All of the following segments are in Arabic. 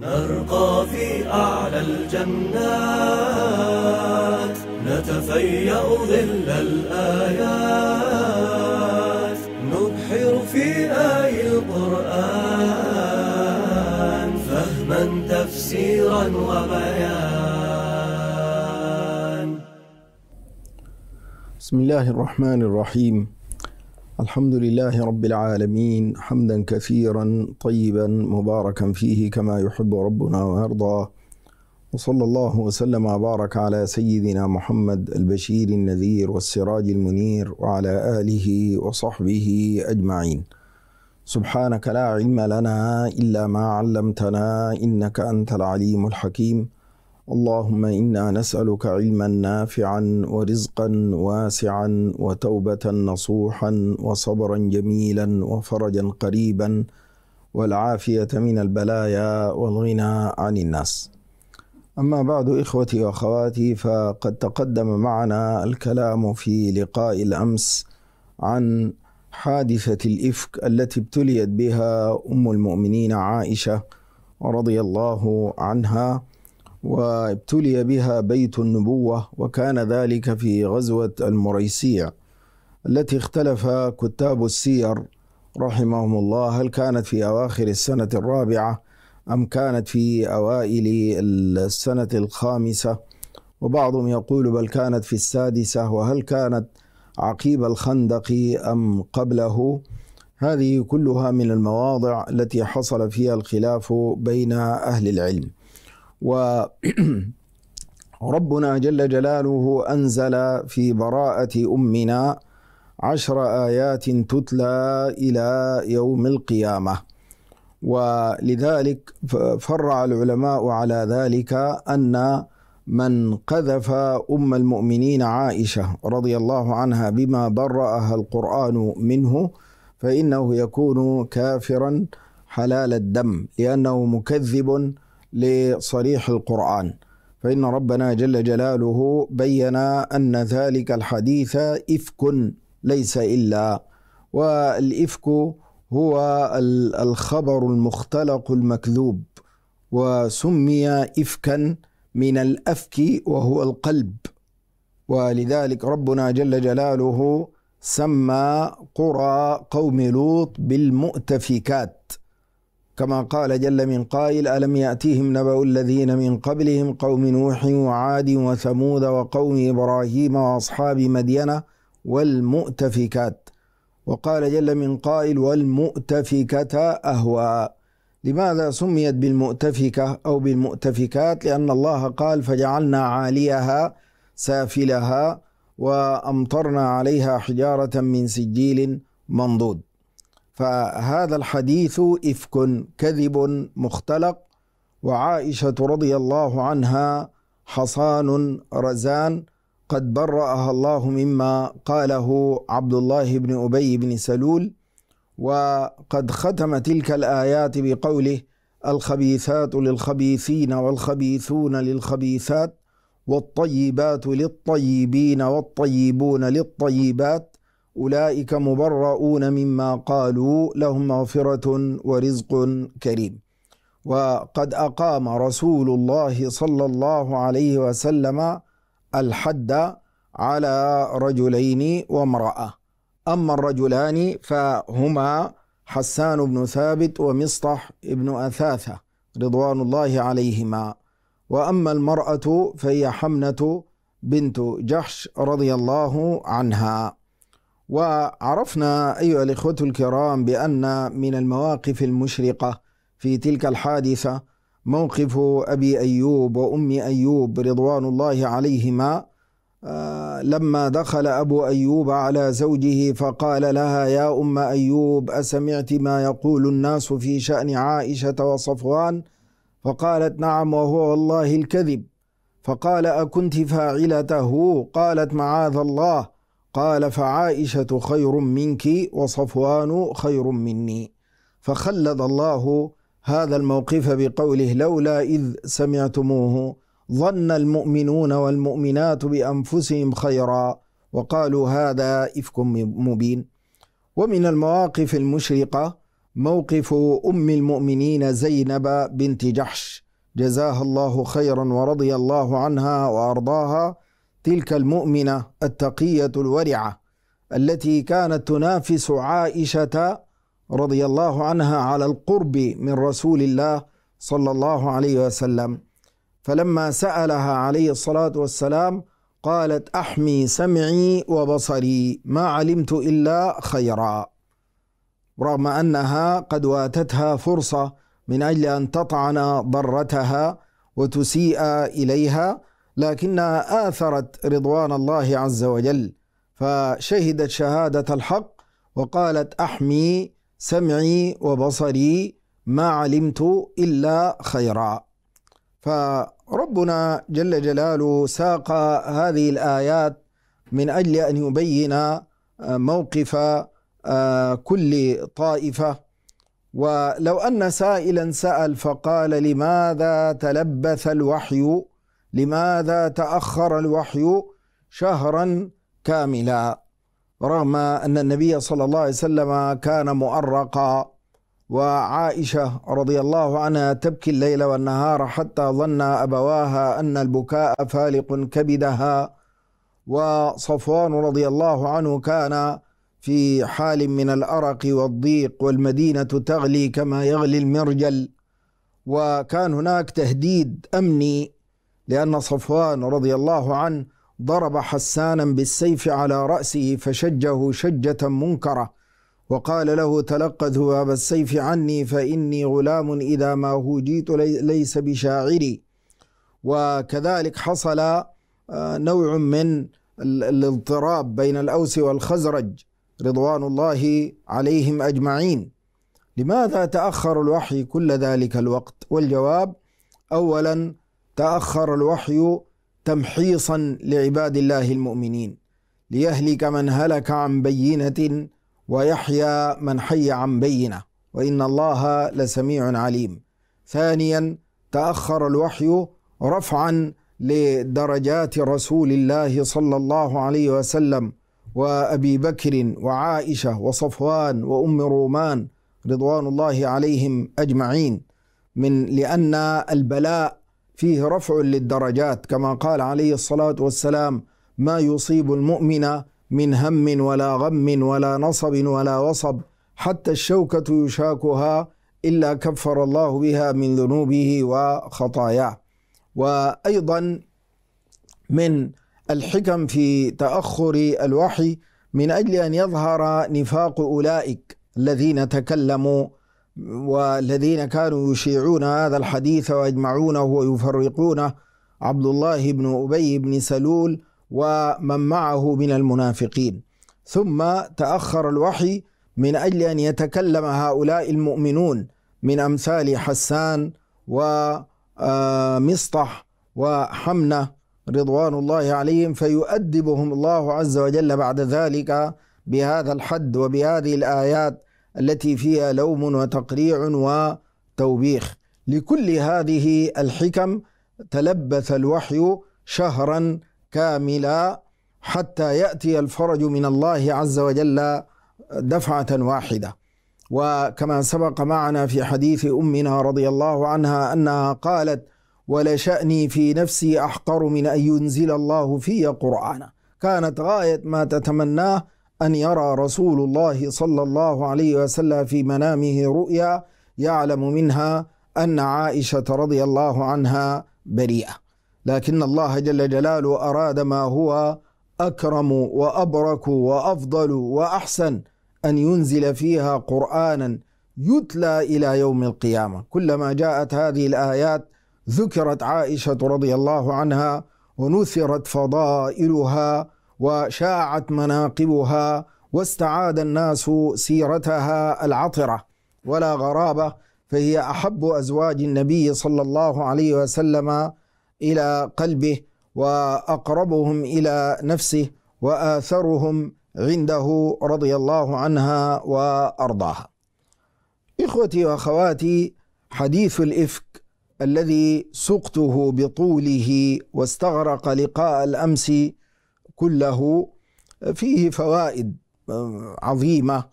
نرقى في أعلى الجنات نتفيأ ظل الآيات نبحر في آي القرآن فهما تفسيرا وبيان بسم الله الرحمن الرحيم الحمد لله رب العالمين حمدا كثيرا طيبا مباركا فيه كما يحب ربنا ويرضى وصلى الله وسلم وبارك على سيدنا محمد البشير النذير والسراج المنير وعلى آله وصحبه أجمعين سبحانك لا علم لنا إلا ما علمتنا إنك أنت العليم الحكيم اللهم إنا نسألك علما نافعا ورزقا واسعا وتوبة نصوحا وصبرا جميلا وفرجا قريبا والعافية من البلايا والغنى عن الناس. أما بعد إخوتي وأخواتي فقد تقدم معنا الكلام في لقاء الأمس عن حادثة الإفك التي ابتليت بها أم المؤمنين عائشة رضي الله عنها وابتلي بها بيت النبوة وكان ذلك في غزوة المريسية التي اختلف كتاب السير رحمهم الله هل كانت في أواخر السنة الرابعة أم كانت في أوائل السنة الخامسة وبعضهم يقول بل كانت في السادسة وهل كانت عقيب الخندق أم قبله هذه كلها من المواضع التي حصل فيها الخلاف بين أهل العلم و ربنا جل جلاله أنزل في براءة أمنا عشر آيات تتلى إلى يوم القيامة ولذلك فرع العلماء على ذلك أن من قذف أم المؤمنين عائشة رضي الله عنها بما برأها القرآن منه فإنه يكون كافرا حلال الدم لأنه مكذب لصريح القرآن فإن ربنا جل جلاله بين أن ذلك الحديث إفك ليس إلا والإفك هو الخبر المختلق المكذوب وسمي إفكا من الأفك وهو القلب ولذلك ربنا جل جلاله سمى قرى قوم لوط بالمؤتفكات كما قال جل من قائل ألم يأتهم نبأ الذين من قبلهم قوم نوح وعاد وثمود وقوم إبراهيم وأصحاب مدينة والمؤتفكات وقال جل من قائل والمؤتفكة أهوى لماذا سميت بالمؤتفكة أو بالمؤتفكات لأن الله قال فجعلنا عاليها سافلها وأمطرنا عليها حجارة من سجيل منضود فهذا الحديث إفك كذب مختلق وعائشة رضي الله عنها حصان رزان قد برأها الله مما قاله عبد الله بن أبي بن سلول وقد ختم تلك الآيات بقوله الخبيثات للخبيثين والخبيثون للخبيثات والطيبات للطيبين والطيبون للطيبات أولئك مبرؤون مما قالوا لهم مغفرة ورزق كريم وقد أقام رسول الله صلى الله عليه وسلم الحد على رجلين وامرأة أما الرجلان فهما حسان بن ثابت ومصطح بن أثاثة رضوان الله عليهما وأما المرأة فهي حمنة بنت جحش رضي الله عنها وعرفنا أيها الإخوة الكرام بأن من المواقف المشرقة في تلك الحادثة موقف أبي أيوب وأم أيوب رضوان الله عليهما آه، لما دخل أبو أيوب على زوجه فقال لها يا أم أيوب أسمعت ما يقول الناس في شأن عائشة وصفوان فقالت نعم وهو والله الكذب فقال أكنت فاعلته قالت معاذ الله قال فعائشة خير منك وصفوان خير مني فخلد الله هذا الموقف بقوله لولا إذ سمعتموه ظن المؤمنون والمؤمنات بأنفسهم خيرا وقالوا هذا إفك مبين ومن المواقف المشرقة موقف أم المؤمنين زينب بنت جحش جزاها الله خيرا ورضي الله عنها وأرضاها تلك المؤمنة التقية الورعة التي كانت تنافس عائشة رضي الله عنها على القرب من رسول الله صلى الله عليه وسلم فلما سألها عليه الصلاة والسلام قالت أحمي سمعي وبصري ما علمت إلا خيرا رغم أنها قد واتتها فرصة من أجل أن تطعن ضرتها وتسيء إليها لكنها آثرت رضوان الله عز وجل فشهدت شهادة الحق وقالت أحمي سمعي وبصري ما علمت إلا خيرا فربنا جل جلاله ساق هذه الآيات من أجل أن يبين آه، موقف آه، كل طائفة ولو أن سائلا سأل فقال لماذا تلبث الوحي لماذا تأخر الوحي شهرا كاملا رغم أن النبي صلى الله عليه وسلم كان مؤرقا وعائشة رضي الله عنها تبكي الليل والنهار حتى ظن أبواها أن البكاء فالق كبدها وصفوان رضي الله عنه كان في حال من الأرق والضيق والمدينة تغلي كما يغلي المرجل وكان هناك تهديد أمني لأن صفوان رضي الله عنه ضرب حسانا بالسيف على رأسه فشجه شجة منكرة وقال له تلقى ذباب السيف عني فإني غلام إذا ما هوجيت ليس بشاعري وكذلك حصل آه، نوع من الاضطراب بين الأوس والخزرج رضوان الله عليهم أجمعين لماذا تأخر الوحي كل ذلك الوقت والجواب أولا تأخر الوحي تمحيصا لعباد الله المؤمنين ليهلك من هلك عن بينة ويحيى من حي عن بينة وإن الله لسميع عليم ثانيا تأخر الوحي رفعا لدرجات رسول الله صلى الله عليه وسلم وأبي بكر وعائشة وصفوان وأم رومان رضوان الله عليهم أجمعين من لأن البلاء فيه رفع للدرجات كما قال عليه الصلاه والسلام ما يصيب المؤمن من هم ولا غم ولا نصب ولا وصب حتى الشوكه يشاكها الا كفر الله بها من ذنوبه وخطاياه وايضا من الحكم في تاخر الوحي من اجل ان يظهر نفاق اولئك الذين تكلموا والذين كانوا يشيعون هذا الحديث ويجمعونه ويفرقونه عبد الله بن أبي بن سلول ومن معه من المنافقين ثم تأخر الوحي من أجل أن يتكلم هؤلاء المؤمنون من أمثال حسان ومصطح آه، وحمنة رضوان الله عليهم فيؤدبهم الله عز وجل بعد ذلك بهذا الحد وبهذه الآيات التي فيها لوم وتقريع وتوبيخ لكل هذه الحكم تلبث الوحي شهرا كاملا حتى ياتي الفرج من الله عز وجل دفعه واحده وكما سبق معنا في حديث امنا رضي الله عنها انها قالت ولشاني في نفسي احقر من ان ينزل الله في قرانا كانت غايه ما تتمناه أن يرى رسول الله صلى الله عليه وسلم في منامه رؤيا يعلم منها أن عائشة رضي الله عنها بريئة لكن الله جل جلاله أراد ما هو أكرم وأبرك وأفضل وأحسن أن ينزل فيها قرآنا يتلى إلى يوم القيامة كلما جاءت هذه الآيات ذكرت عائشة رضي الله عنها ونثرت فضائلها وشاعت مناقبها واستعاد الناس سيرتها العطره ولا غرابه فهي احب ازواج النبي صلى الله عليه وسلم الى قلبه واقربهم الى نفسه واثرهم عنده رضي الله عنها وارضاها. اخوتي واخواتي حديث الافك الذي سقته بطوله واستغرق لقاء الامس كله آه، فيه فوائد آه، عظيمه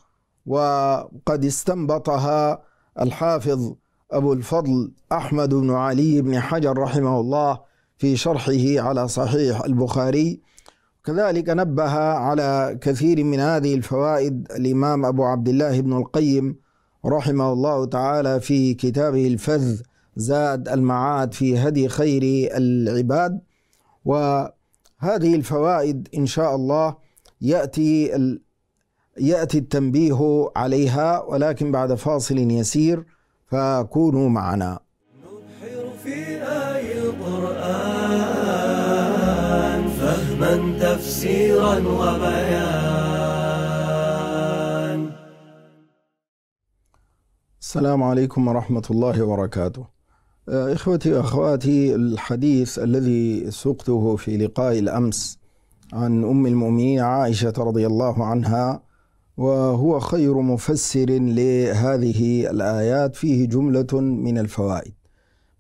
وقد استنبطها الحافظ ابو الفضل احمد بن علي بن حجر رحمه الله في شرحه على صحيح البخاري كذلك نبه على كثير من هذه الفوائد الامام ابو عبد الله بن القيم رحمه الله تعالى في كتابه الفذ زاد المعاد في هدي خير العباد و هذه الفوائد إن شاء الله يأتي ال... يأتي التنبيه عليها ولكن بعد فاصل يسير فكونوا معنا نبحر في آي القرآن فهما تفسيرا وبيان السلام عليكم ورحمة الله وبركاته إخوتي وأخواتي الحديث الذي سقته في لقاء الأمس عن أم المؤمنين عائشة رضي الله عنها وهو خير مفسر لهذه الآيات فيه جملة من الفوائد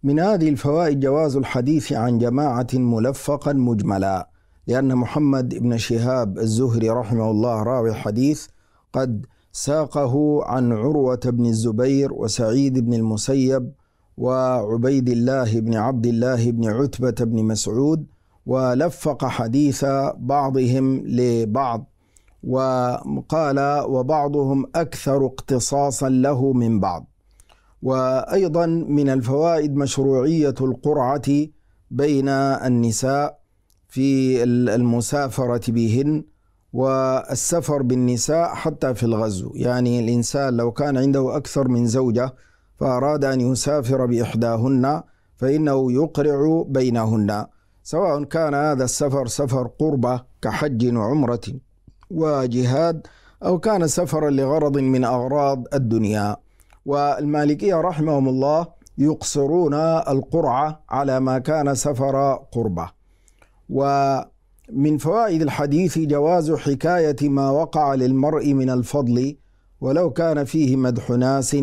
من هذه الفوائد جواز الحديث عن جماعة ملفقا مجملا لأن محمد بن شهاب الزهري رحمه الله راوي الحديث قد ساقه عن عروة بن الزبير وسعيد بن المسيب وعبيد الله بن عبد الله بن عتبة بن مسعود ولفق حديث بعضهم لبعض وقال وبعضهم أكثر اقتصاصا له من بعض وأيضا من الفوائد مشروعية القرعة بين النساء في المسافرة بهن والسفر بالنساء حتى في الغزو يعني الإنسان لو كان عنده أكثر من زوجة فأراد أن يسافر بإحداهن فإنه يقرع بينهن سواء كان هذا السفر سفر قربة كحج وعمرة وجهاد أو كان سفرا لغرض من أغراض الدنيا والمالكية رحمهم الله يقصرون القرعة على ما كان سفر قربة ومن فوائد الحديث جواز حكاية ما وقع للمرء من الفضل ولو كان فيه مدح ناس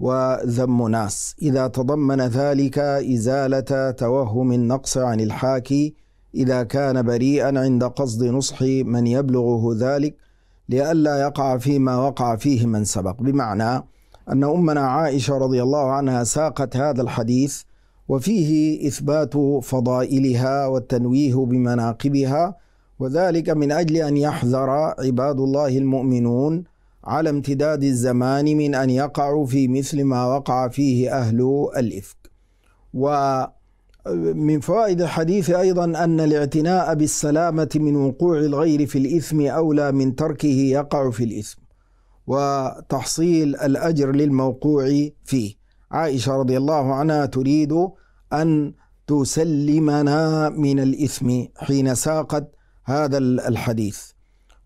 وذم ناس إذا تضمن ذلك إزالة توهم النقص عن الحاكي إذا كان بريئا عند قصد نصح من يبلغه ذلك لئلا يقع فيما وقع فيه من سبق بمعنى أن أمنا عائشة رضي الله عنها ساقت هذا الحديث وفيه إثبات فضائلها والتنويه بمناقبها وذلك من أجل أن يحذر عباد الله المؤمنون على امتداد الزمان من أن يقعوا في مثل ما وقع فيه أهل الإفك ومن فوائد الحديث أيضا أن الاعتناء بالسلامة من وقوع الغير في الإثم أولى من تركه يقع في الإثم وتحصيل الأجر للموقوع فيه عائشة رضي الله عنها تريد أن تسلمنا من الإثم حين ساقت هذا الحديث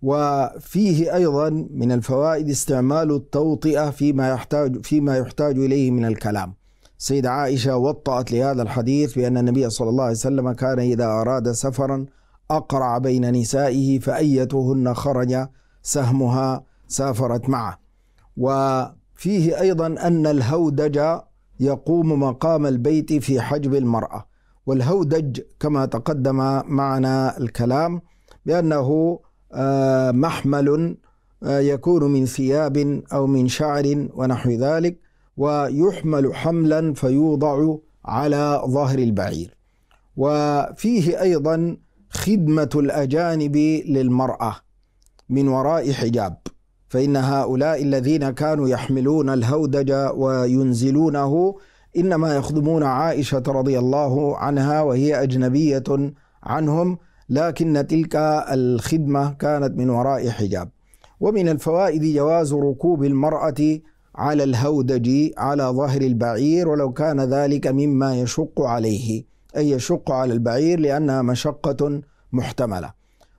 وفيه ايضا من الفوائد استعمال التوطئه فيما يحتاج فيما يحتاج اليه من الكلام. سيدة عائشة وطأت لهذا الحديث بأن النبي صلى الله عليه وسلم كان إذا أراد سفرا أقرع بين نسائه فأيتهن خرج سهمها سافرت معه وفيه أيضا أن الهودج يقوم مقام البيت في حجب المرأة والهودج كما تقدم معنا الكلام بأنه آه، محمل آه، يكون من ثياب أو من شعر ونحو ذلك ويحمل حملا فيوضع على ظهر البعير وفيه أيضا خدمة الأجانب للمرأة من وراء حجاب فإن هؤلاء الذين كانوا يحملون الهودج وينزلونه إنما يخدمون عائشة رضي الله عنها وهي أجنبية عنهم لكن تلك الخدمة كانت من وراء حجاب ومن الفوائد جواز ركوب المرأة على الهودج على ظهر البعير ولو كان ذلك مما يشق عليه أي يشق على البعير لأنها مشقة محتملة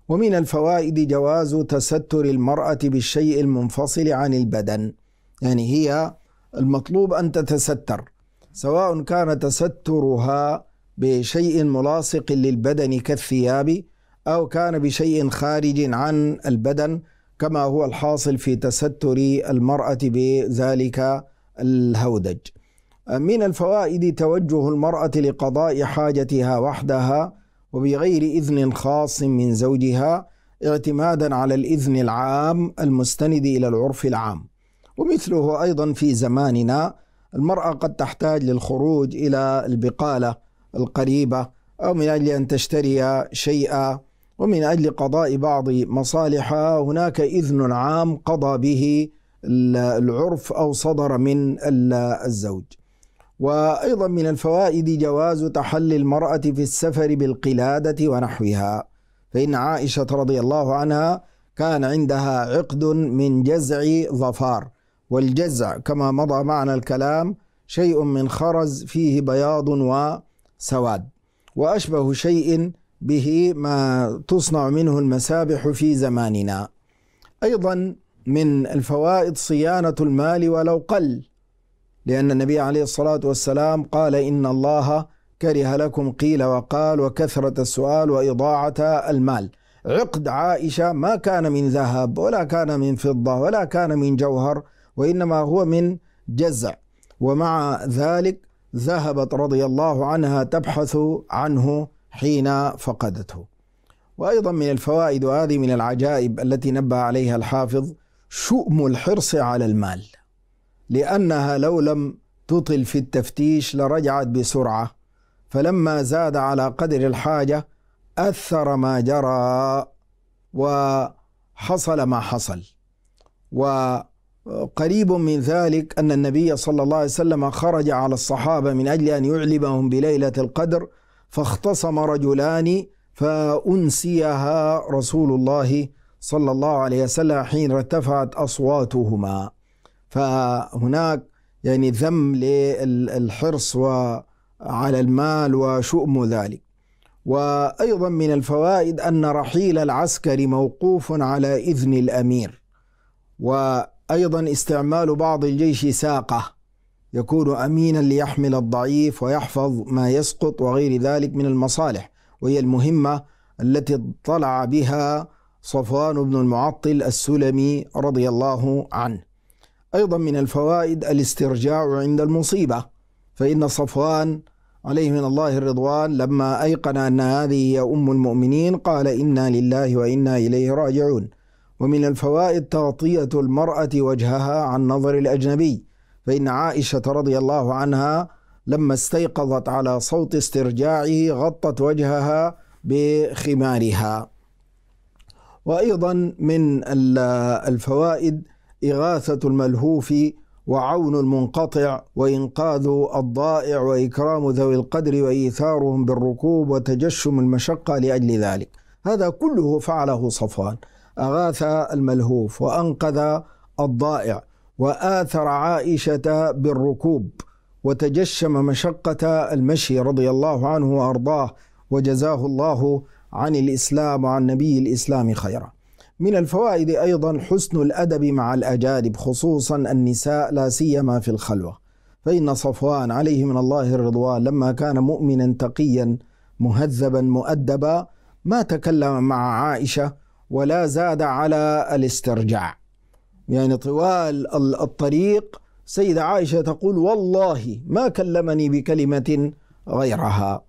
ومن الفوائد جواز تستر المرأة بالشيء المنفصل عن البدن يعني هي المطلوب أن تتستر سواء كان تسترها بشيء ملاصق للبدن كالثياب أو كان بشيء خارج عن البدن كما هو الحاصل في تستر المرأة بذلك الهودج. من الفوائد توجه المرأة لقضاء حاجتها وحدها وبغير إذن خاص من زوجها اعتمادا على الإذن العام المستند إلى العرف العام. ومثله أيضا في زماننا المرأة قد تحتاج للخروج إلى البقالة القريبة أو من أجل أن تشتري شيئا ومن أجل قضاء بعض مصالحها هناك إذن عام قضى به العرف أو صدر من الزوج وأيضا من الفوائد جواز تحلي المرأة في السفر بالقلادة ونحوها فإن عائشة رضي الله عنها كان عندها عقد من جزع ظفار والجزع كما مضى معنا الكلام شيء من خرز فيه بياض و سواد وأشبه شيء به ما تصنع منه المسابح في زماننا أيضا من الفوائد صيانة المال ولو قل لأن النبي عليه الصلاة والسلام قال إن الله كره لكم قيل وقال وكثرة السؤال وإضاعة المال عقد عائشة ما كان من ذهب ولا كان من فضة ولا كان من جوهر وإنما هو من جزع ومع ذلك ذهبت رضي الله عنها تبحث عنه حين فقدته وأيضا من الفوائد وهذه من العجائب التي نبه عليها الحافظ شؤم الحرص على المال لأنها لو لم تطل في التفتيش لرجعت بسرعة فلما زاد على قدر الحاجة أثر ما جرى وحصل ما حصل و قريب من ذلك أن النبي صلى الله عليه وسلم خرج على الصحابة من أجل أن يعلمهم بليلة القدر فاختصم رجلان فأنسيها رسول الله صلى الله عليه وسلم حين ارتفعت أصواتهما فهناك يعني ذم للحرص على المال وشؤم ذلك وأيضا من الفوائد أن رحيل العسكر موقوف على إذن الأمير و أيضا استعمال بعض الجيش ساقة يكون أمينا ليحمل الضعيف ويحفظ ما يسقط وغير ذلك من المصالح وهي المهمة التي اطلع بها صفوان بن المعطل السلمي رضي الله عنه أيضا من الفوائد الاسترجاع عند المصيبة فإن صفوان عليه من الله الرضوان لما أيقن أن هذه هي أم المؤمنين قال إنا لله وإنا إليه راجعون ومن الفوائد تغطية المرأة وجهها عن نظر الأجنبي فإن عائشة رضي الله عنها لما استيقظت على صوت استرجاعه غطت وجهها بخمارها وأيضا من الفوائد إغاثة الملهوف وعون المنقطع وإنقاذ الضائع وإكرام ذوي القدر وإيثارهم بالركوب وتجشم المشقة لأجل ذلك هذا كله فعله صفوان أغاث الملهوف وأنقذ الضائع وآثر عائشة بالركوب وتجشم مشقة المشي رضي الله عنه وأرضاه وجزاه الله عن الإسلام وعن نبي الإسلام خيرا من الفوائد أيضا حسن الأدب مع الأجانب خصوصا النساء لا سيما في الخلوة فإن صفوان عليه من الله الرضوان لما كان مؤمنا تقيا مهذبا مؤدبا ما تكلم مع عائشة ولا زاد على الاسترجاع يعني طوال الطريق سيدة عائشة تقول والله ما كلمني بكلمة غيرها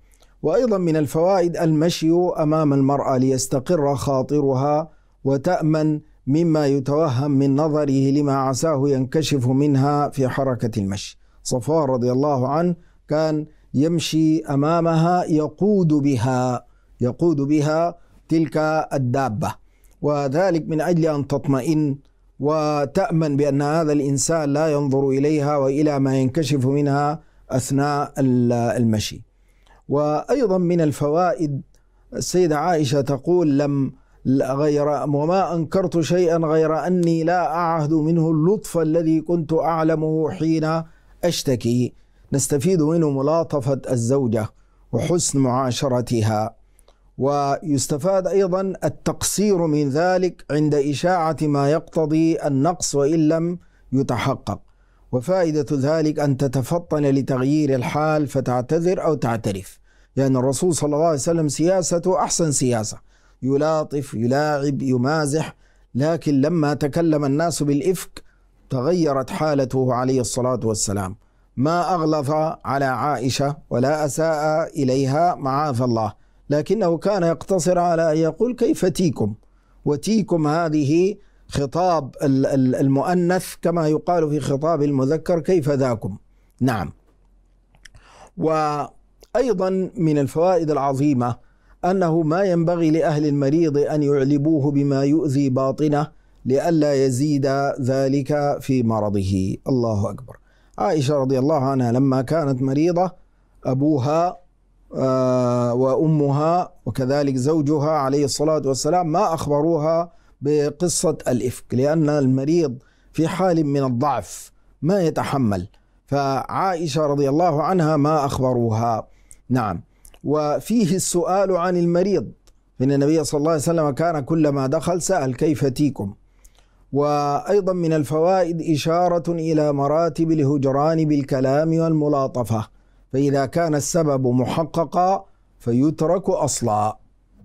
وأيضا من الفوائد المشي أمام المرأة ليستقر خاطرها وتأمن مما يتوهم من نظره لما عساه ينكشف منها في حركة المشي صفوان رضي الله عنه كان يمشي أمامها يقود بها يقود بها تلك الدابة وذلك من أجل أن تطمئن وتأمن بأن هذا الإنسان لا ينظر إليها وإلى ما ينكشف منها أثناء المشي وأيضا من الفوائد السيدة عائشة تقول لم غير وما أنكرت شيئا غير أني لا أعهد منه اللطف الذي كنت أعلمه حين أشتكي نستفيد منه ملاطفة الزوجة وحسن معاشرتها ويستفاد ايضا التقصير من ذلك عند اشاعه ما يقتضي النقص وان لم يتحقق وفائده ذلك ان تتفطن لتغيير الحال فتعتذر او تعترف لان يعني الرسول صلى الله عليه وسلم سياسته احسن سياسه يلاطف يلاعب يمازح لكن لما تكلم الناس بالافك تغيرت حالته عليه الصلاه والسلام ما اغلظ على عائشه ولا اساء اليها معاذ الله لكنه كان يقتصر على أن يقول كيف تيكم وتيكم هذه خطاب المؤنث كما يقال في خطاب المذكر كيف ذاكم نعم وأيضا من الفوائد العظيمة أنه ما ينبغي لأهل المريض أن يعلبوه بما يؤذي باطنه لئلا يزيد ذلك في مرضه الله أكبر عائشة رضي الله عنها لما كانت مريضة أبوها آه، وأمها وكذلك زوجها عليه الصلاة والسلام ما أخبروها بقصة الإفك لأن المريض في حال من الضعف ما يتحمل فعائشة رضي الله عنها ما أخبروها نعم وفيه السؤال عن المريض إن النبي صلى الله عليه وسلم كان كلما دخل سأل كيف تيكم وأيضا من الفوائد إشارة إلى مراتب الهجران بالكلام والملاطفة فإذا كان السبب محققا فيترك أصلا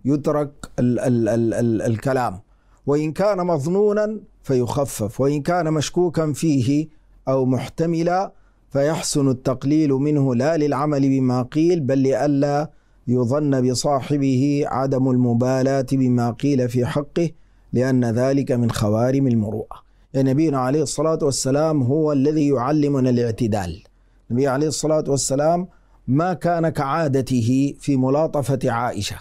يترك ال ال ال ال الكلام وإن كان مظنونا فيخفف وإن كان مشكوكا فيه أو محتملا فيحسن التقليل منه لا للعمل بما قيل بل لئلا يظن بصاحبه عدم المبالاة بما قيل في حقه لأن ذلك من خوارم المروءة يعني نبينا عليه الصلاة والسلام هو الذي يعلمنا الاعتدال النبي عليه الصلاة والسلام ما كان كعادته في ملاطفة عائشة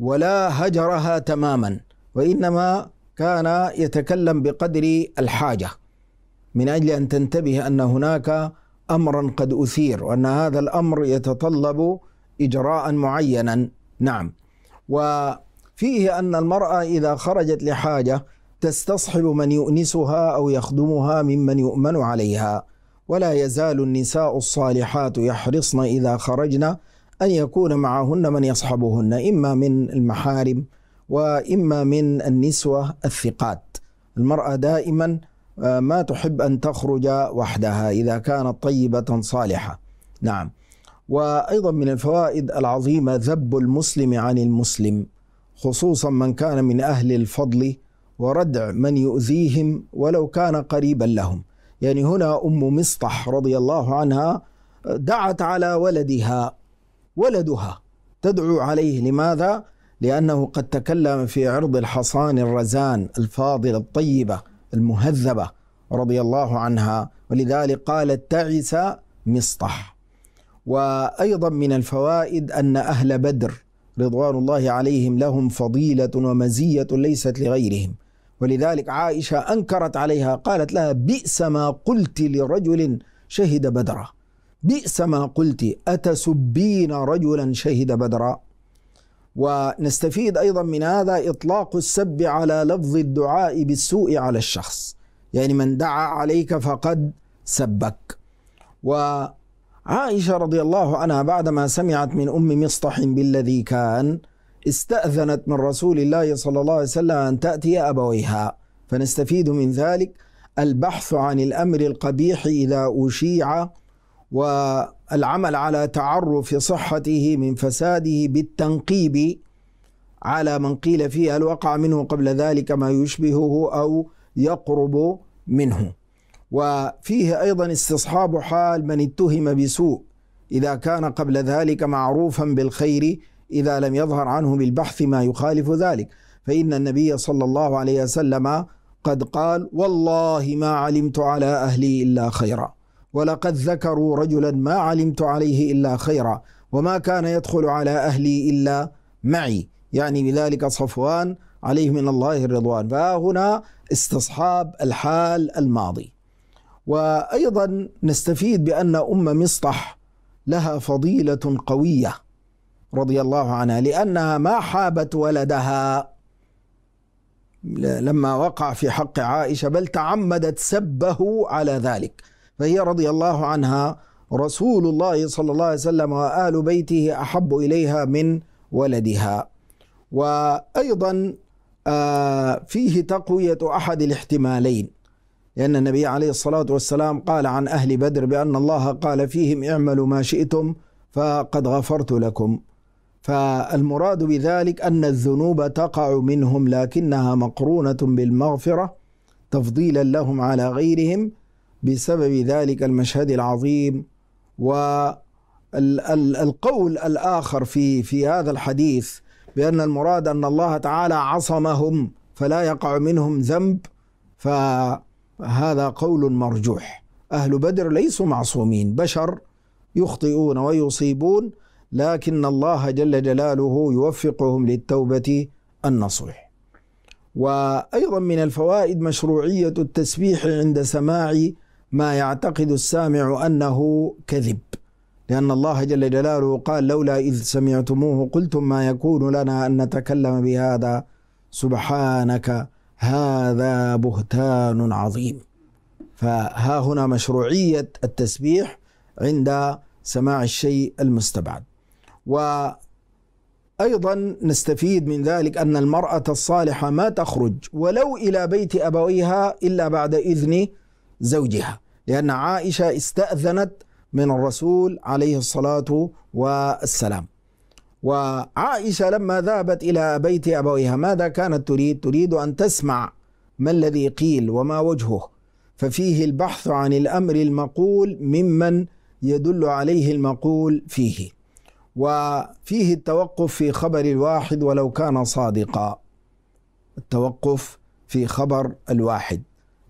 ولا هجرها تماما وإنما كان يتكلم بقدر الحاجة من أجل أن تنتبه أن هناك أمرا قد أثير وأن هذا الأمر يتطلب إجراء معينا نعم وفيه أن المرأة إذا خرجت لحاجة تستصحب من يؤنسها أو يخدمها ممن يؤمن عليها ولا يزال النساء الصالحات يحرصن إذا خرجن أن يكون معهن من يصحبهن إما من المحارم وإما من النسوة الثقات المرأة دائما آه، ما تحب أن تخرج وحدها إذا كانت طيبة صالحة نعم وأيضا من الفوائد العظيمة ذب المسلم عن المسلم خصوصا من كان من أهل الفضل وردع من يؤذيهم ولو كان قريبا لهم يعني هنا أم مصطح رضي الله عنها دعت على ولدها ولدها تدعو عليه لماذا؟ لأنه قد تكلم في عرض الحصان الرزان الفاضلة الطيبة المهذبة رضي الله عنها ولذلك قالت تعس مصطح وأيضا من الفوائد أن أهل بدر رضوان الله عليهم لهم فضيلة ومزية ليست لغيرهم ولذلك عائشة أنكرت عليها قالت لها بئس ما قلت لرجل شهد بدرا بئس ما قلت أتسبين رجلا شهد بدرا ونستفيد أيضا من هذا إطلاق السب على لفظ الدعاء بالسوء على الشخص يعني من دعا عليك فقد سبك وعائشة رضي الله عنها بعدما سمعت من أم مصطح بالذي كان استأذنت من رسول الله صلى الله عليه وسلم أن تأتي أبويها فنستفيد من ذلك البحث عن الأمر القبيح إذا أشيع والعمل على تعرف صحته من فساده بالتنقيب على من قيل فيه هل وقع منه قبل ذلك ما يشبهه أو يقرب منه وفيه أيضا استصحاب حال من اتهم بسوء إذا كان قبل ذلك معروفا بالخير إذا لم يظهر عنه بالبحث ما يخالف ذلك فإن النبي صلى الله عليه وسلم قد قال والله ما علمت على أهلي إلا خيرا ولقد ذكروا رجلا ما علمت عليه إلا خيرا وما كان يدخل على أهلي إلا معي يعني بذلك صفوان عليه من الله الرضوان فهنا استصحاب الحال الماضي وأيضا نستفيد بأن أم مصطح لها فضيلة قوية رضي الله عنها لأنها ما حابت ولدها لما وقع في حق عائشة بل تعمدت سبه على ذلك فهي رضي الله عنها رسول الله صلى الله عليه وسلم وآل بيته أحب إليها من ولدها وأيضا آه، فيه تقوية أحد الاحتمالين لأن النبي عليه الصلاة والسلام قال عن أهل بدر بأن الله قال فيهم اعملوا ما شئتم فقد غفرت لكم فالمراد بذلك أن الذنوب تقع منهم لكنها مقرونة بالمغفرة تفضيلا لهم على غيرهم بسبب ذلك المشهد العظيم والقول الآخر في في هذا الحديث بأن المراد أن الله تعالى عصمهم فلا يقع منهم ذنب فهذا قول مرجوح أهل بدر ليسوا معصومين بشر يخطئون ويصيبون لكن الله جل جلاله يوفقهم للتوبة النصوح وأيضا من الفوائد مشروعية التسبيح عند سماع ما يعتقد السامع أنه كذب لأن الله جل جلاله قال لولا إذ سمعتموه قلتم ما يكون لنا أن نتكلم بهذا سبحانك هذا بهتان عظيم فها هنا مشروعية التسبيح عند سماع الشيء المستبعد وأيضا نستفيد من ذلك أن المرأة الصالحة ما تخرج ولو إلى بيت أبويها إلا بعد إذن زوجها لأن عائشة استأذنت من الرسول عليه الصلاة والسلام وعائشة لما ذهبت إلى بيت أبويها ماذا كانت تريد؟ تريد أن تسمع ما الذي قيل وما وجهه ففيه البحث عن الأمر المقول ممن يدل عليه المقول فيه وفيه التوقف في خبر الواحد ولو كان صادقا التوقف في خبر الواحد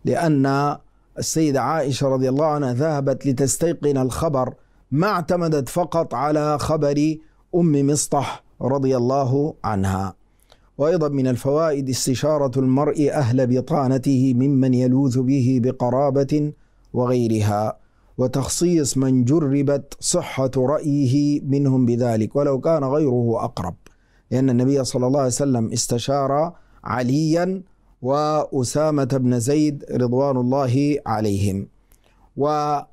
لأن السيدة عائشة رضي الله عنها ذهبت لتستيقن الخبر ما اعتمدت فقط على خبر أم مصطح رضي الله عنها وأيضا من الفوائد استشارة المرء أهل بطانته ممن يلوذ به بقرابة وغيرها وتخصيص من جربت صحة رأيه منهم بذلك ولو كان غيره أقرب لأن النبي صلى الله عليه وسلم استشار عليا وأسامة بن زيد رضوان الله عليهم ومن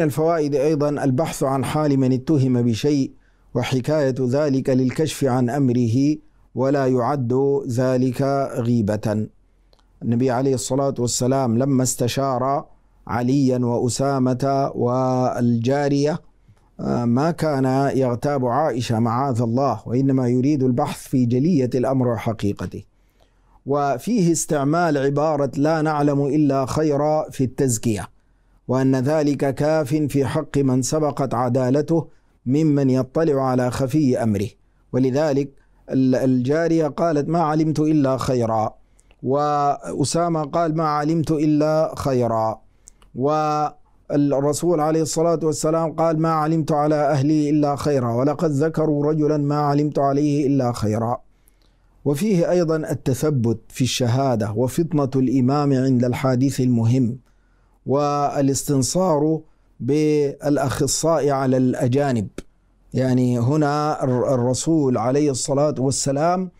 الفوائد أيضا البحث عن حال من اتهم بشيء وحكاية ذلك للكشف عن أمره ولا يعد ذلك غيبة النبي عليه الصلاة والسلام لما استشار عليا وأسامة والجارية آه، ما كان يغتاب عائشة معاذ الله وإنما يريد البحث في جلية الأمر وحقيقته وفيه استعمال عبارة لا نعلم إلا خيرا في التزكية وأن ذلك كاف في حق من سبقت عدالته ممن يطلع على خفي أمره ولذلك الجارية قالت ما علمت إلا خيرا وأسامة قال ما علمت إلا خيرا والرسول عليه الصلاة والسلام قال ما علمت على أهلي إلا خيرا ولقد ذكروا رجلا ما علمت عليه إلا خيرا وفيه أيضا التثبت في الشهادة وفطنة الإمام عند الحادث المهم والاستنصار بالاخصاء على الاجانب يعني هنا الرسول عليه الصلاه والسلام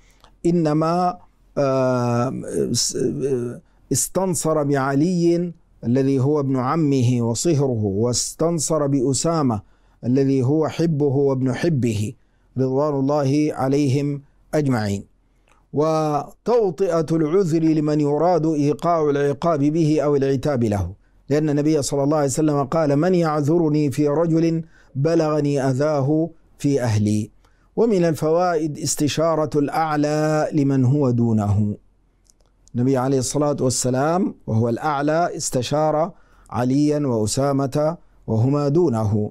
انما آه، آه، استنصر بعلي الذي هو ابن عمه وصهره واستنصر بأسامة الذي هو حبه وابن حبه رضوان الله عليهم أجمعين وتوطئة العذر لمن يراد إيقاع العقاب به أو العتاب له لأن النبي صلى الله عليه وسلم قال من يعذرني في رجل بلغني أذاه في أهلي ومن الفوائد استشارة الأعلى لمن هو دونه النبي عليه الصلاة والسلام وهو الأعلى استشار عليا وأسامة وهما دونه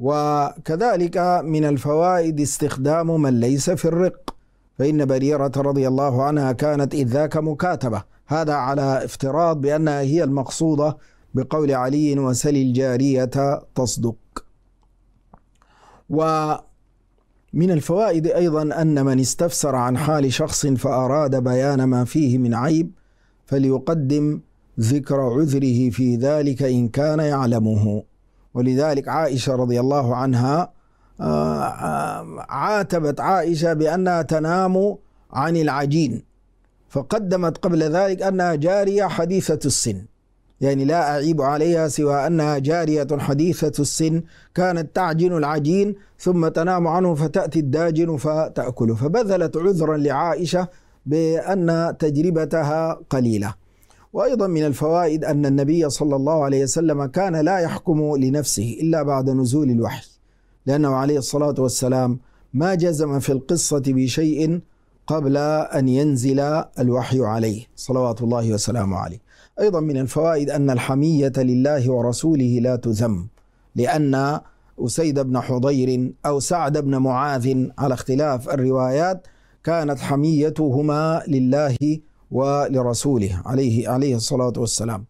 وكذلك من الفوائد استخدام من ليس في الرق فإن بريرة رضي الله عنها كانت إذ ذاك مكاتبة هذا على افتراض بأنها هي المقصودة بقول علي وسل الجارية تصدق و من الفوائد أيضا أن من استفسر عن حال شخص فأراد بيان ما فيه من عيب فليقدم ذكر عذره في ذلك إن كان يعلمه ولذلك عائشة رضي الله عنها آه، آه، عاتبت عائشة بأنها تنام عن العجين فقدمت قبل ذلك أنها جارية حديثة السن يعني لا أعيب عليها سوى أنها جارية حديثة السن كانت تعجن العجين ثم تنام عنه فتأتي الداجن فتأكله فبذلت عذرا لعائشة بأن تجربتها قليلة وأيضا من الفوائد أن النبي صلى الله عليه وسلم كان لا يحكم لنفسه إلا بعد نزول الوحي لأنه عليه الصلاة والسلام ما جزم في القصة بشيء قبل أن ينزل الوحي عليه صلوات الله وسلامه عليه أيضا من الفوائد أن الحمية لله ورسوله لا تذم لأن أسيد بن حضير أو سعد بن معاذ على اختلاف الروايات كانت حميتهما لله ولرسوله عليه عليه الصلاة والسلام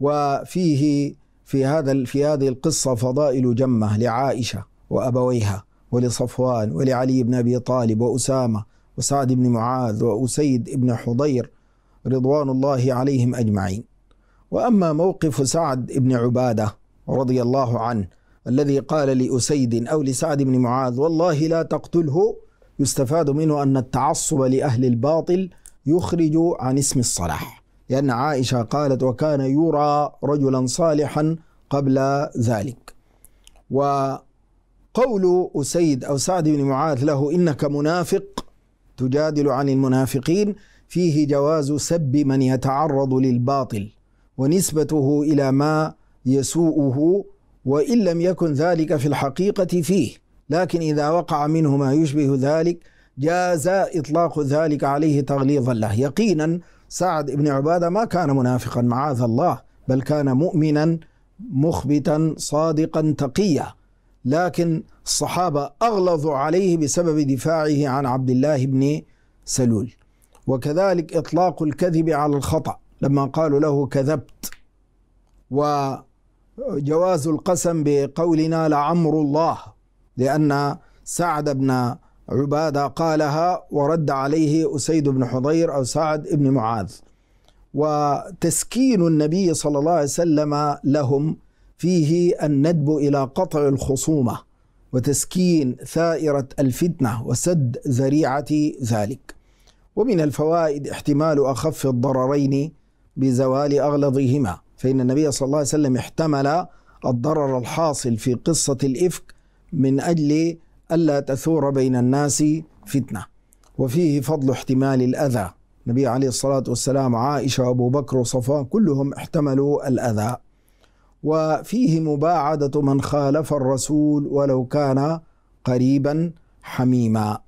وفيه في هذا في هذه القصة فضائل جمة لعائشة وأبويها ولصفوان ولعلي بن أبي طالب وأسامة وسعد بن معاذ وأسيد بن حضير رضوان الله عليهم أجمعين وأما موقف سعد بن عبادة رضي الله عنه الذي قال لأسيد أو لسعد بن معاذ والله لا تقتله يستفاد منه أن التعصب لأهل الباطل يخرج عن اسم الصلاح لأن عائشة قالت وكان يرى رجلا صالحا قبل ذلك وقول أسيد أو سعد بن معاذ له إنك منافق تجادل عن المنافقين فيه جواز سب من يتعرض للباطل ونسبته إلى ما يسوءه وإن لم يكن ذلك في الحقيقة فيه لكن إذا وقع منه ما يشبه ذلك جاز إطلاق ذلك عليه تغليظا له يقينا سعد بن عبادة ما كان منافقا معاذ الله بل كان مؤمنا مخبتا صادقا تقيا لكن الصحابة أغلظوا عليه بسبب دفاعه عن عبد الله بن سلول وكذلك إطلاق الكذب على الخطأ لما قالوا له كذبت وجواز القسم بقولنا لعمر الله لأن سعد بن عبادة قالها ورد عليه أسيد بن حضير أو سعد بن معاذ وتسكين النبي صلى الله عليه وسلم لهم فيه الندب إلى قطع الخصومة وتسكين ثائرة الفتنة وسد ذريعة ذلك ومن الفوائد احتمال أخف الضررين بزوال أغلظهما فإن النبي صلى الله عليه وسلم احتمل الضرر الحاصل في قصة الإفك من أجل ألا تثور بين الناس فتنة وفيه فضل احتمال الأذى النبي عليه الصلاة والسلام عائشة أبو بكر وصفوان كلهم احتملوا الأذى وفيه مباعدة من خالف الرسول ولو كان قريبا حميما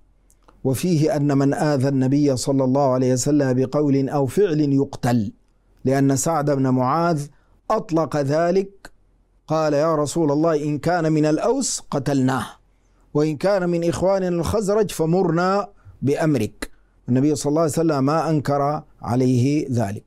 وفيه أن من آذى النبي صلى الله عليه وسلم بقول أو فعل يقتل لأن سعد بن معاذ أطلق ذلك قال يا رسول الله إن كان من الأوس قتلناه وإن كان من إخواننا الخزرج فمرنا بأمرك النبي صلى الله عليه وسلم ما أنكر عليه ذلك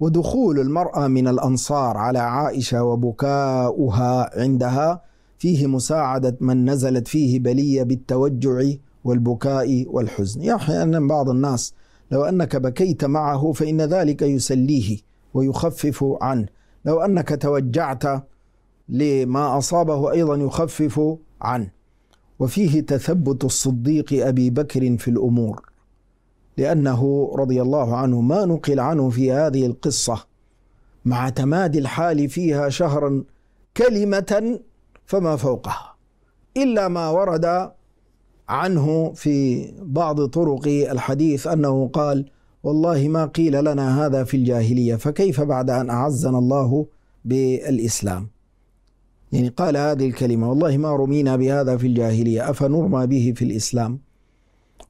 ودخول المرأة من الأنصار على عائشة وبكاؤها عندها فيه مساعدة من نزلت فيه بلية بالتوجع والبكاء والحزن أحيانا بعض الناس لو أنك بكيت معه فإن ذلك يسليه ويخفف عنه لو أنك توجعت لما أصابه أيضا يخفف عنه وفيه تثبت الصديق أبي بكر في الأمور لأنه رضي الله عنه ما نقل عنه في هذه القصة مع تمادي الحال فيها شهرا كلمة فما فوقها إلا ما ورد عنه في بعض طرق الحديث انه قال: والله ما قيل لنا هذا في الجاهليه فكيف بعد ان اعزنا الله بالاسلام؟ يعني قال هذه الكلمه والله ما رمينا بهذا في الجاهليه افنرمى به في الاسلام؟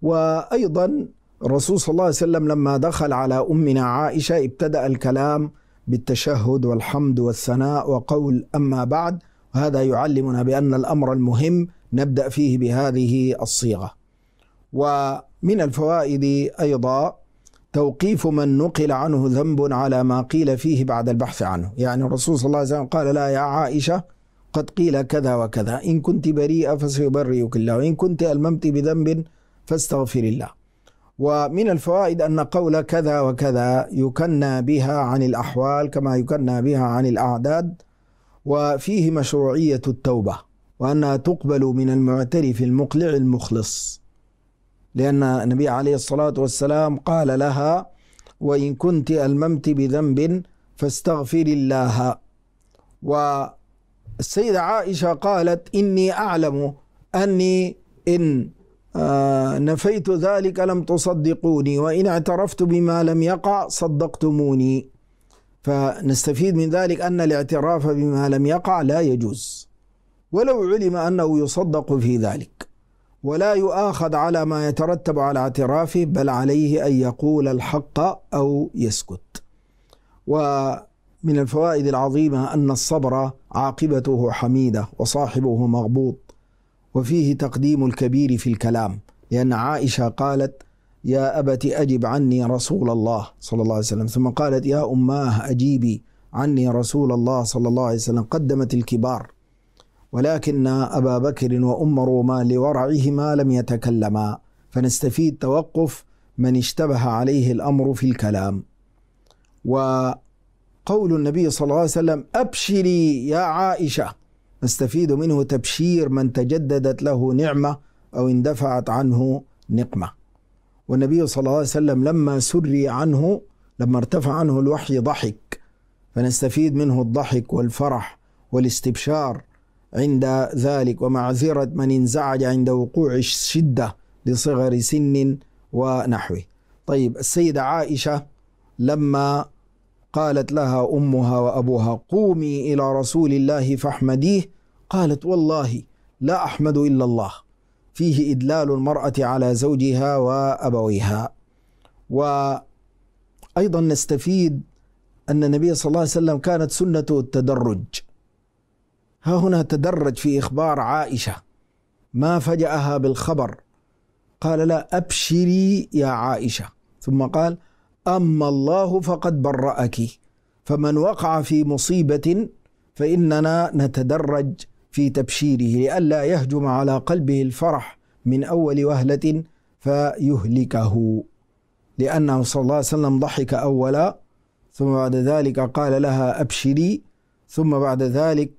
وايضا الرسول صلى الله عليه وسلم لما دخل على امنا عائشه ابتدا الكلام بالتشهد والحمد والثناء وقول اما بعد وهذا يعلمنا بان الامر المهم نبدا فيه بهذه الصيغه ومن الفوائد ايضا توقيف من نقل عنه ذنب على ما قيل فيه بعد البحث عنه يعني الرسول صلى الله عليه وسلم قال لا يا عائشة قد قيل كذا وكذا إن كنت بريئة فسيبرئك الله وإن كنت ألممت بذنب فاستغفر الله ومن الفوائد أن قول كذا وكذا يكنى بها عن الأحوال كما يكنى بها عن الأعداد وفيه مشروعية التوبة وأنها تقبل من المعترف المقلع المخلص لأن النبي عليه الصلاة والسلام قال لها وإن كنت ألممت بذنب فاستغفر الله والسيدة عائشة قالت إني أعلم أني إن آه، نفيت ذلك لم تصدقوني وإن اعترفت بما لم يقع صدقتموني فنستفيد من ذلك أن الاعتراف بما لم يقع لا يجوز ولو علم أنه يصدق في ذلك ولا يؤاخذ على ما يترتب على اعترافه بل عليه أن يقول الحق أو يسكت ومن الفوائد العظيمة أن الصبر عاقبته حميدة وصاحبه مغبوط وفيه تقديم الكبير في الكلام لأن عائشة قالت يا أبت أجب عني رسول الله صلى الله عليه وسلم ثم قالت يا أماه أجيبي عني رسول الله صلى الله عليه وسلم قدمت الكبار ولكن أبا بكر وأم روما لورعهما لم يتكلما فنستفيد توقف من اشتبه عليه الأمر في الكلام وقول النبي صلى الله عليه وسلم أبشري يا عائشة نستفيد منه تبشير من تجددت له نعمة أو اندفعت عنه نقمة والنبي صلى الله عليه وسلم لما سري عنه لما ارتفع عنه الوحي ضحك فنستفيد منه الضحك والفرح والاستبشار عند ذلك ومعذرة من انزعج عند وقوع الشدة لصغر سن ونحوه طيب السيدة عائشة لما قالت لها أمها وأبوها قومي إلى رسول الله فاحمديه قالت والله لا أحمد إلا الله فيه إدلال المرأة على زوجها وأبويها وأيضا نستفيد أن النبي صلى الله عليه وسلم كانت سنته التدرج ها هنا تدرج في إخبار عائشة ما فجأها بالخبر قال لا أبشري يا عائشة ثم قال أما الله فقد برأك فمن وقع في مصيبة فإننا نتدرج في تبشيره لئلا يهجم على قلبه الفرح من أول وهلة فيهلكه لأنه صلى الله عليه وسلم ضحك أولا ثم بعد ذلك قال لها أبشري ثم بعد ذلك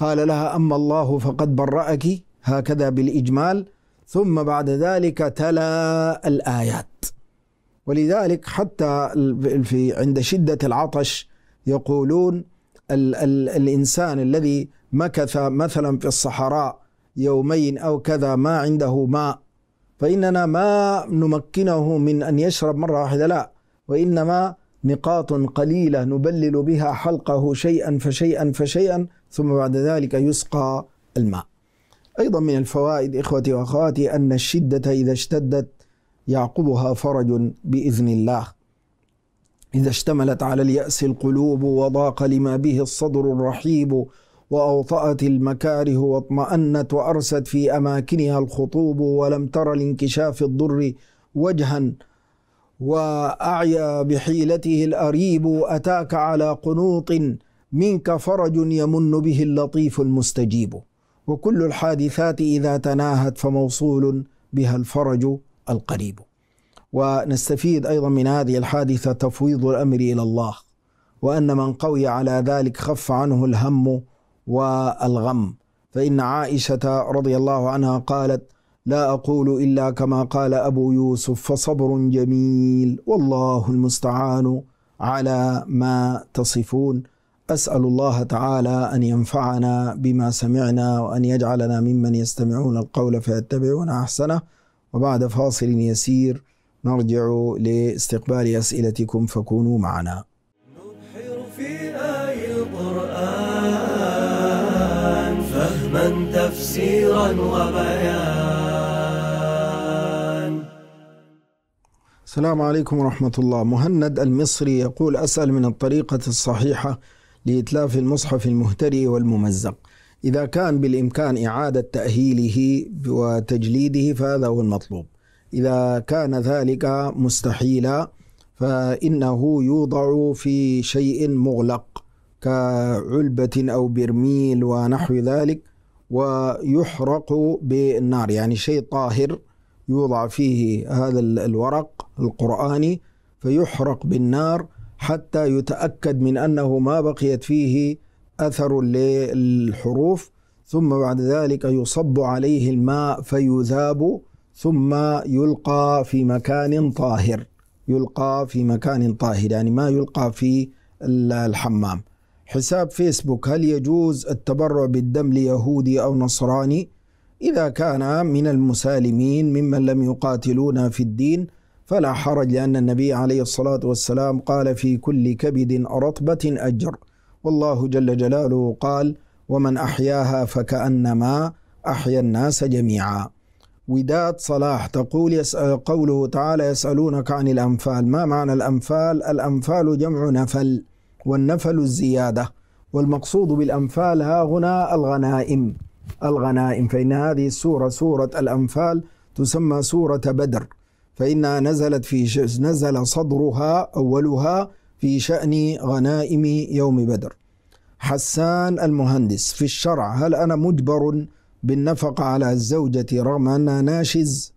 قال لها أما الله فقد برأك هكذا بالإجمال ثم بعد ذلك تلا الآيات ولذلك حتى في عند شدة العطش يقولون ال ال الإنسان الذي مكث مثلا في الصحراء يومين أو كذا ما عنده ماء فإننا ما نمكنه من أن يشرب مرة واحدة لا وإنما نقاط قليلة نبلل بها حلقه شيئا فشيئا فشيئا ثم بعد ذلك يسقى الماء أيضا من الفوائد إخوتي وأخواتي أن الشدة إذا اشتدت يعقبها فرج بإذن الله إذا اشتملت على اليأس القلوب وضاق لما به الصدر الرحيب وأوطأت المكاره واطمأنت وأرست في أماكنها الخطوب ولم تر لانكشاف الضر وجها وأعيا بحيلته الأريب أتاك على قنوط منك فرج يمن به اللطيف المستجيب وكل الحادثات إذا تناهت فموصول بها الفرج القريب ونستفيد أيضا من هذه الحادثة تفويض الأمر إلى الله وأن من قوي على ذلك خف عنه الهم والغم فإن عائشة رضي الله عنها قالت لا أقول إلا كما قال أبو يوسف فصبر جميل والله المستعان على ما تصفون اسال الله تعالى ان ينفعنا بما سمعنا وان يجعلنا ممن يستمعون القول فيتبعون احسنه وبعد فاصل يسير نرجع لاستقبال اسئلتكم فكونوا معنا. نبحر في آي القرآن فهما تفسيرا وبيان. السلام عليكم ورحمه الله، مهند المصري يقول اسال من الطريقه الصحيحه لإتلاف المصحف المهترئ والممزق إذا كان بالإمكان إعادة تأهيله وتجليده فهذا هو المطلوب إذا كان ذلك مستحيلا فإنه يوضع في شيء مغلق كعلبة أو برميل ونحو ذلك ويحرق بالنار يعني شيء طاهر يوضع فيه هذا الورق القرآني فيحرق بالنار حتى يتأكد من أنه ما بقيت فيه أثر للحروف ثم بعد ذلك يصب عليه الماء فيذاب ثم يلقى في مكان طاهر يلقى في مكان طاهر يعني ما يلقى في الحمام حساب فيسبوك هل يجوز التبرع بالدم ليهودي أو نصراني إذا كان من المسالمين ممن لم يقاتلونا في الدين فلا حرج لأن النبي عليه الصلاة والسلام قال في كل كبد رطبة أجر والله جل جلاله قال ومن أحياها فكأنما أحيا الناس جميعا وداد صلاح تقول يسأل قوله تعالى يسألونك عن الأنفال ما معنى الأنفال الأنفال جمع نفل والنفل الزيادة والمقصود بالأنفال ها هنا الغنائم الغنائم فإن هذه السورة سورة الأنفال تسمى سورة بدر فإنها نزلت في نزل صدرها أولها في شأن غنائم يوم بدر حسان المهندس في الشرع هل أنا مجبر بالنفقة على الزوجة رغم أنها ناشز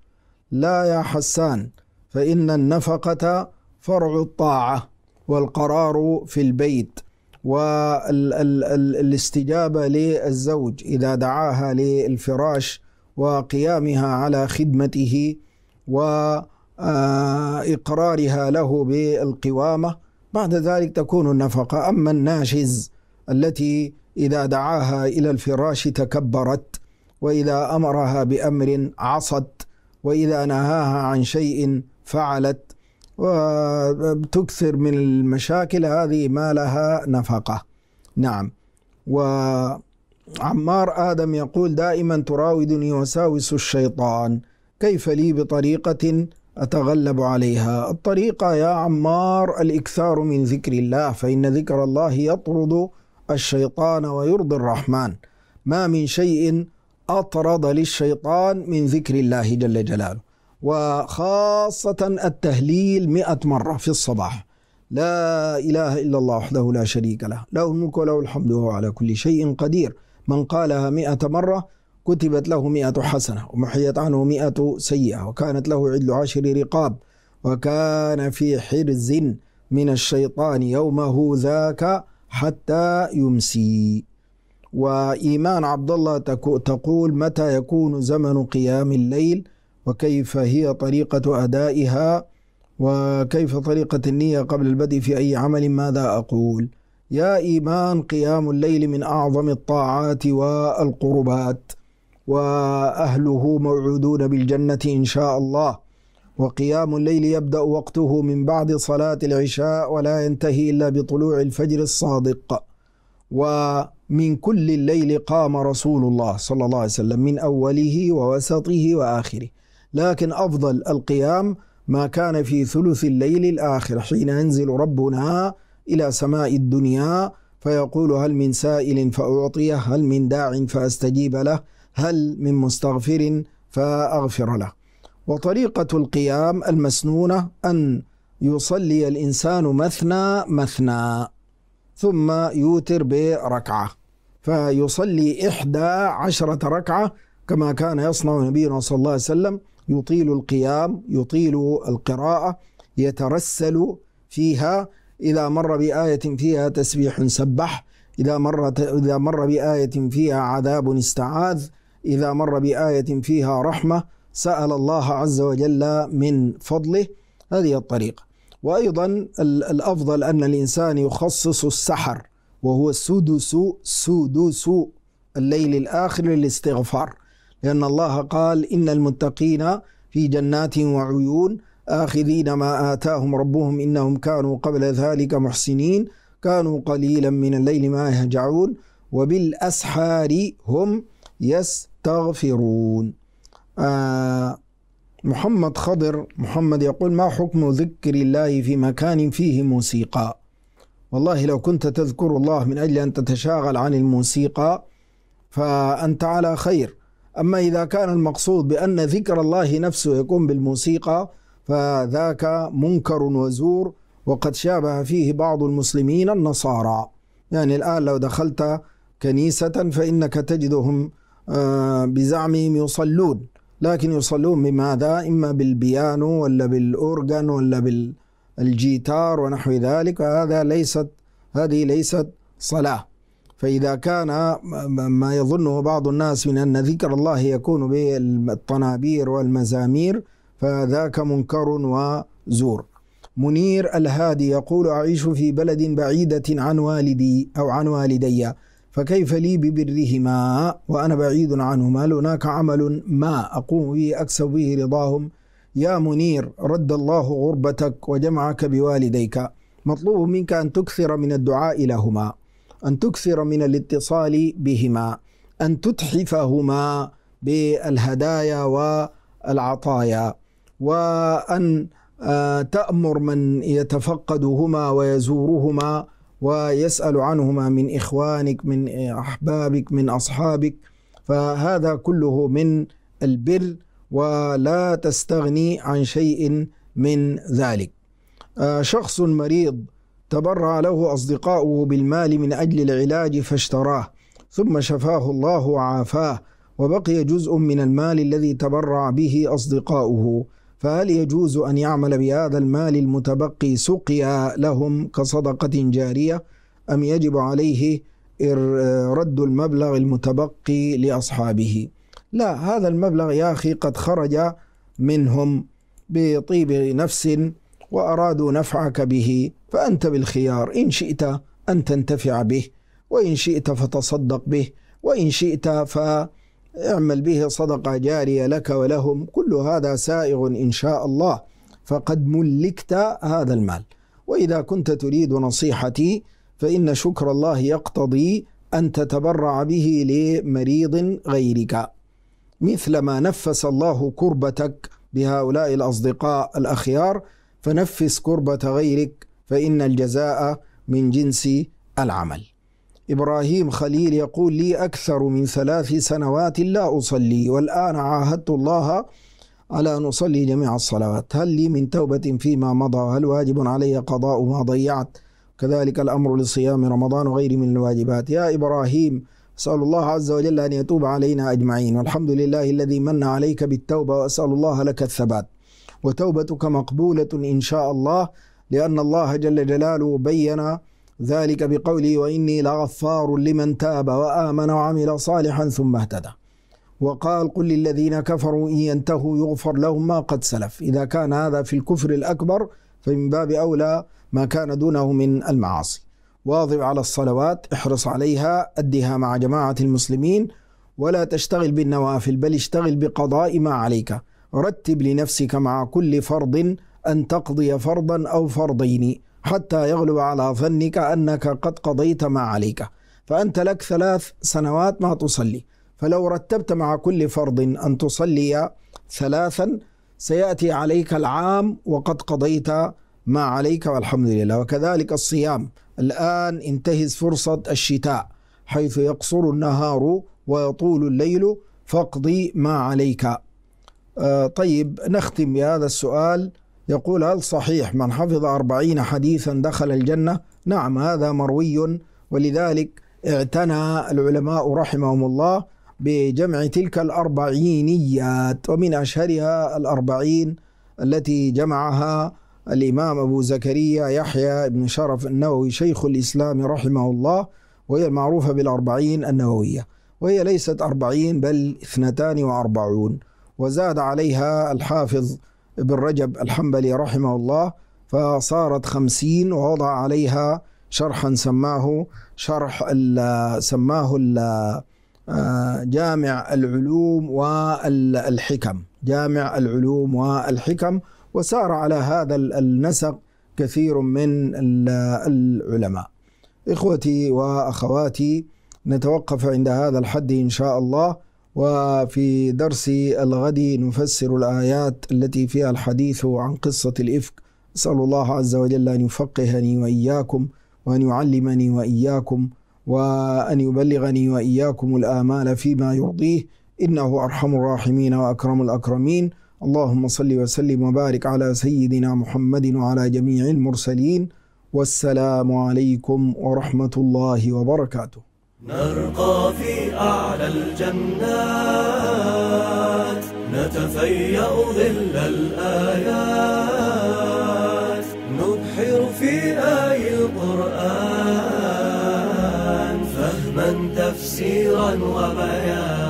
لا يا حسان فإن النفقة فرع الطاعة والقرار في البيت والاستجابة للزوج إذا دعاها للفراش وقيامها على خدمته و آه، إقرارها له بالقوامة بعد ذلك تكون النفقة أما الناشز التي إذا دعاها إلى الفراش تكبرت وإذا أمرها بأمر عصت وإذا نهاها عن شيء فعلت وتكثر من المشاكل هذه ما لها نفقة نعم وعمار آدم يقول دائما تراودني وساوس الشيطان كيف لي بطريقة أتغلب عليها الطريقة يا عمار الإكثار من ذكر الله فإن ذكر الله يطرد الشيطان ويرضي الرحمن ما من شيء أطرد للشيطان من ذكر الله جل جلاله وخاصة التهليل مئة مرة في الصباح لا إله إلا الله وحده لا شريك له له الملك وله الحمد وهو على كل شيء قدير من قالها مئة مرة كتبت له مئة حسنة ومحيت عنه مئة سيئة وكانت له عدل عشر رقاب وكان في حرز من الشيطان يومه ذاك حتى يمسي وإيمان عبد الله تقول متى يكون زمن قيام الليل وكيف هي طريقة أدائها وكيف طريقة النية قبل البدء في أي عمل ماذا أقول يا إيمان قيام الليل من أعظم الطاعات والقربات وأهله موعودون بالجنة إن شاء الله وقيام الليل يبدأ وقته من بعد صلاة العشاء ولا ينتهي إلا بطلوع الفجر الصادق ومن كل الليل قام رسول الله صلى الله عليه وسلم من أوله ووسطه وآخره لكن أفضل القيام ما كان في ثلث الليل الآخر حين ينزل ربنا إلى سماء الدنيا فيقول هل من سائل فأعطيه هل من داع فأستجيب له هل من مستغفر فأغفر له وطريقة القيام المسنونة أن يصلي الإنسان مثنى مثنى ثم يوتر بركعة فيصلي إحدى عشرة ركعة كما كان يصنع نبينا صلى الله عليه وسلم يطيل القيام يطيل القراءة يترسل فيها إذا مر بآية فيها تسبيح سبح إذا مر إذا مر بآية فيها عذاب استعاذ إذا مر بآية فيها رحمة سأل الله عز وجل من فضله هذه الطريقة وأيضا الأفضل أن الإنسان يخصص السحر وهو سدس سدس الليل الآخر للاستغفار لأن الله قال إن المتقين في جنات وعيون آخذين ما آتاهم ربهم إنهم كانوا قبل ذلك محسنين كانوا قليلا من الليل ما يهجعون وبالأسحار هم يس تغفرون آه محمد خضر محمد يقول ما حكم ذكر الله في مكان فيه موسيقى والله لو كنت تذكر الله من أجل أن تتشاغل عن الموسيقى فأنت على خير أما إذا كان المقصود بأن ذكر الله نفسه يكون بالموسيقى فذاك منكر وزور وقد شابه فيه بعض المسلمين النصارى يعني الآن لو دخلت كنيسة فإنك تجدهم آه، بزعمهم يصلون لكن يصلون بماذا إما بالبيانو ولا بالأورغان ولا بالجيتار ونحو ذلك هذا ليست هذه ليست صلاة فإذا كان ما يظنه بعض الناس من أن ذكر الله يكون بالطنابير والمزامير فذاك منكر وزور منير الهادي يقول أعيش في بلد بعيدة عن والدي أو عن والدي فكيف لي ببرهما وأنا بعيد عنهما هناك عمل ما أقوم به أكسب به رضاهم يا منير رد الله غربتك وجمعك بوالديك مطلوب منك أن تكثر من الدعاء لهما أن تكثر من الاتصال بهما أن تتحفهما بالهدايا والعطايا وأن آه، تأمر من يتفقدهما ويزورهما ويسأل عنهما من إخوانك من أحبابك من أصحابك فهذا كله من البر ولا تستغني عن شيء من ذلك آه، شخص مريض تبرع له أصدقاؤه بالمال من أجل العلاج فاشتراه ثم شفاه الله وعافاه وبقي جزء من المال الذي تبرع به أصدقاؤه فهل يجوز أن يعمل بهذا المال المتبقي سقيا لهم كصدقة جارية أم يجب عليه رد المبلغ المتبقي لأصحابه لا هذا المبلغ يا أخي قد خرج منهم بطيب نفس وأرادوا نفعك به فأنت بالخيار إن شئت أن تنتفع به وإن شئت فتصدق به وإن شئت ف اعمل به صدقة جارية لك ولهم كل هذا سائغ إن شاء الله فقد ملكت هذا المال وإذا كنت تريد نصيحتي فإن شكر الله يقتضي أن تتبرع به لمريض غيرك مثلما نفس الله كربتك بهؤلاء الأصدقاء الأخيار فنفس كربة غيرك فإن الجزاء من جنس العمل إبراهيم خليل يقول لي أكثر من ثلاث سنوات لا أصلي والآن عاهدت الله على أن أصلي جميع الصلوات هل لي من توبة فيما مضى هل واجب علي قضاء ما ضيعت كذلك الأمر لصيام رمضان وغير من الواجبات يا إبراهيم أسأل الله عز وجل أن يتوب علينا أجمعين والحمد لله الذي من عليك بالتوبة وأسأل الله لك الثبات وتوبتك مقبولة إن شاء الله لأن الله جل جلاله بين ذلك بقولي وإني لغفار لمن تاب وآمن وعمل صالحا ثم اهتدى وقال قل للذين كفروا إن ينتهوا يغفر لهم ما قد سلف إذا كان هذا في الكفر الأكبر فمن باب أولى ما كان دونه من المعاصي واظب على الصلوات احرص عليها أدها مع جماعة المسلمين ولا تشتغل بالنوافل بل اشتغل بقضاء ما عليك رتب لنفسك مع كل فرض أن تقضي فرضا أو فرضين حتى يغلب على ظنك أنك قد قضيت ما عليك فأنت لك ثلاث سنوات ما تصلي فلو رتبت مع كل فرض أن تصلي ثلاثا سيأتي عليك العام وقد قضيت ما عليك والحمد لله وكذلك الصيام الآن انتهز فرصة الشتاء حيث يقصر النهار ويطول الليل فاقضي ما عليك آه، طيب نختم بهذا السؤال يقول هل صحيح من حفظ أربعين حديثا دخل الجنة نعم هذا مروي ولذلك اعتنى العلماء رحمهم الله بجمع تلك الأربعينيات ومن أشهرها الأربعين التي جمعها الإمام أبو زكريا يحيى بن شرف النووي شيخ الإسلام رحمه الله وهي المعروفة بالأربعين النووية وهي ليست أربعين بل اثنتان وأربعون وزاد عليها الحافظ ابن رجب الحنبلي رحمه الله فصارت خمسين ووضع عليها شرحا سماه شرح سماه آه، جامع العلوم والحكم جامع العلوم والحكم وسار على هذا النسق كثير من العلماء إخوتي وأخواتي نتوقف عند هذا الحد إن شاء الله وفي درس الغد نفسر الآيات التي فيها الحديث عن قصة الإفك أسأل الله عز وجل أن يفقهني وإياكم وأن يعلمني وإياكم وأن يبلغني وإياكم الآمال فيما يرضيه إنه أرحم الراحمين وأكرم الأكرمين اللهم صل وسلم وبارك على سيدنا محمد وعلى جميع المرسلين والسلام عليكم ورحمة الله وبركاته نرقى في أعلى الجنات نتفيأ ظل الآيات نبحر في آي القرآن فهما تفسيرا وبيانا